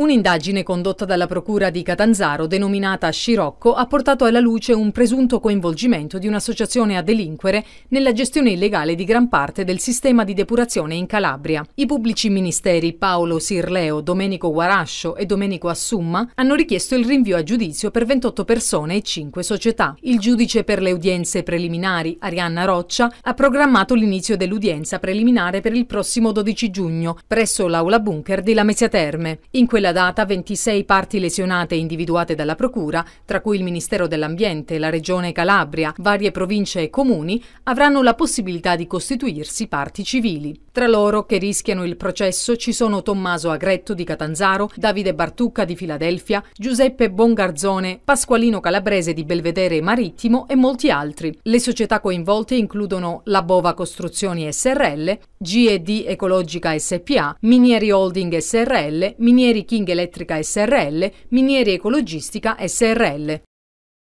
Un'indagine condotta dalla Procura di Catanzaro, denominata Scirocco, ha portato alla luce un presunto coinvolgimento di un'associazione a delinquere nella gestione illegale di gran parte del sistema di depurazione in Calabria. I pubblici ministeri Paolo Sirleo, Domenico Guarascio e Domenico Assumma hanno richiesto il rinvio a giudizio per 28 persone e 5 società. Il giudice per le udienze preliminari, Arianna Roccia, ha programmato l'inizio dell'udienza preliminare per il prossimo 12 giugno presso l'Aula Bunker di Lamezia Terme. In quella la data 26 parti lesionate individuate dalla Procura, tra cui il Ministero dell'Ambiente, la Regione Calabria, varie province e comuni, avranno la possibilità di costituirsi parti civili. Tra loro che rischiano il processo ci sono Tommaso Agretto di Catanzaro, Davide Bartucca di Filadelfia, Giuseppe Bongarzone, Pasqualino Calabrese di Belvedere Marittimo e molti altri. Le società coinvolte includono la Bova Costruzioni SRL, GED Ecologica SPA, Minieri Holding SRL, Minieri King Holding Elettrica SRL, Miniere Ecologistica SRL.